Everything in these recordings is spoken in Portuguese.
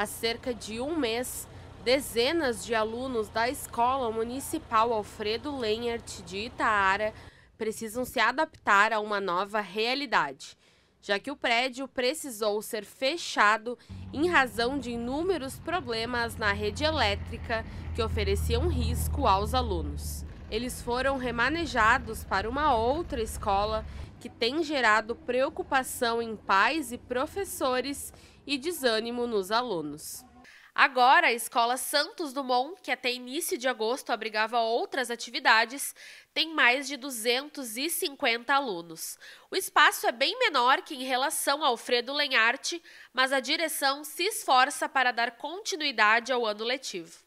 Há cerca de um mês, dezenas de alunos da Escola Municipal Alfredo Lenhart de Itaara precisam se adaptar a uma nova realidade, já que o prédio precisou ser fechado em razão de inúmeros problemas na rede elétrica que ofereciam risco aos alunos. Eles foram remanejados para uma outra escola que tem gerado preocupação em pais e professores e desânimo nos alunos. Agora, a Escola Santos Dumont, que até início de agosto abrigava outras atividades, tem mais de 250 alunos. O espaço é bem menor que em relação ao Alfredo Lenharte, mas a direção se esforça para dar continuidade ao ano letivo.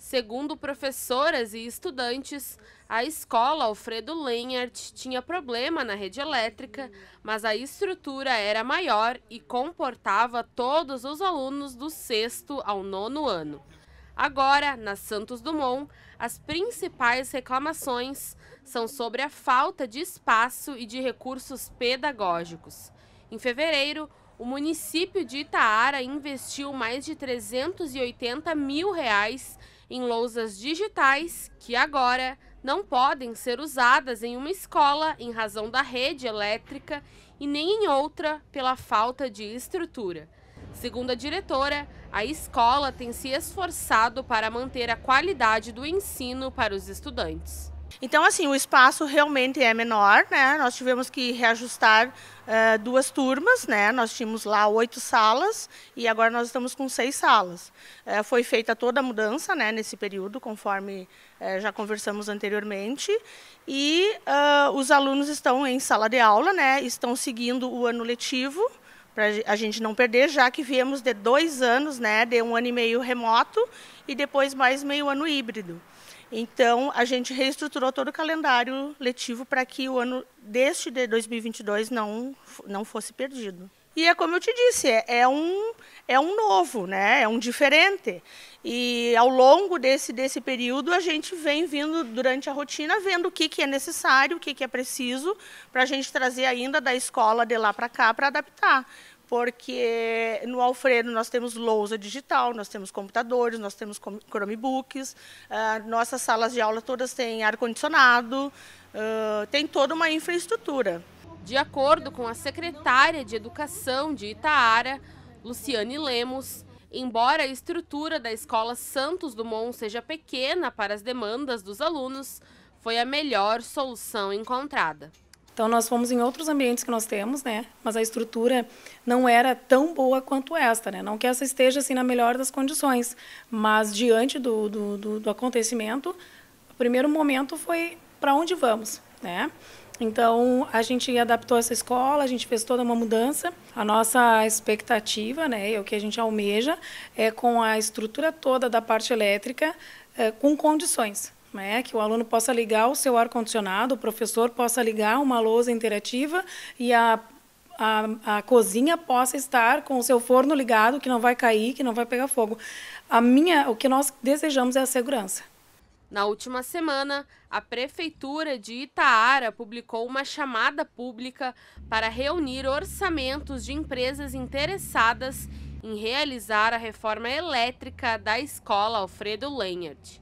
Segundo professoras e estudantes, a escola Alfredo Lenhart tinha problema na rede elétrica, mas a estrutura era maior e comportava todos os alunos do sexto ao nono ano. Agora, na Santos Dumont, as principais reclamações são sobre a falta de espaço e de recursos pedagógicos. Em fevereiro, o município de Itaara investiu mais de 380 mil reais em lousas digitais que agora não podem ser usadas em uma escola em razão da rede elétrica e nem em outra pela falta de estrutura. Segundo a diretora, a escola tem se esforçado para manter a qualidade do ensino para os estudantes. Então, assim, o espaço realmente é menor, né? Nós tivemos que reajustar uh, duas turmas, né? Nós tínhamos lá oito salas e agora nós estamos com seis salas. Uh, foi feita toda a mudança, né? Nesse período, conforme uh, já conversamos anteriormente, e os alunos estão em sala de aula, né? Estão seguindo o ano letivo para a gente não perder, já que viemos de dois anos, né? De um ano e meio remoto e depois mais meio ano híbrido. Então, a gente reestruturou todo o calendário letivo para que o ano deste de 2022 não, não fosse perdido. E é como eu te disse, é, é, um, é um novo, né? é um diferente. E ao longo desse, desse período, a gente vem vindo durante a rotina, vendo o que, que é necessário, o que, que é preciso, para a gente trazer ainda da escola de lá para cá para adaptar porque no Alfredo nós temos lousa digital, nós temos computadores, nós temos Chromebooks, uh, nossas salas de aula todas têm ar-condicionado, uh, tem toda uma infraestrutura. De acordo com a secretária de Educação de Itaara, Luciane Lemos, embora a estrutura da Escola Santos Dumont seja pequena para as demandas dos alunos, foi a melhor solução encontrada. Então nós fomos em outros ambientes que nós temos, né? Mas a estrutura não era tão boa quanto esta, né? Não que essa esteja assim na melhor das condições, mas diante do, do, do, do acontecimento, o primeiro momento foi para onde vamos, né? Então, a gente adaptou essa escola, a gente fez toda uma mudança. A nossa expectativa, né, o que a gente almeja, é com a estrutura toda da parte elétrica, é, com condições né? que o aluno possa ligar o seu ar-condicionado, o professor possa ligar uma lousa interativa e a a, a, cozinha possa estar com o seu forno ligado, que não vai cair, que não vai pegar fogo. A minha, o que nós desejamos é a segurança. Na última semana, a prefeitura de Itaara publicou uma chamada pública para reunir orçamentos de empresas interessadas em realizar a reforma elétrica da escola Alfredo Lenhart.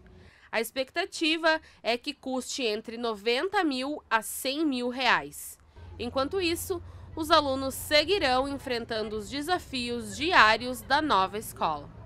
A expectativa é que custe entre 90 mil a 100 mil reais. Enquanto isso, os alunos seguirão enfrentando os desafios diários da nova escola.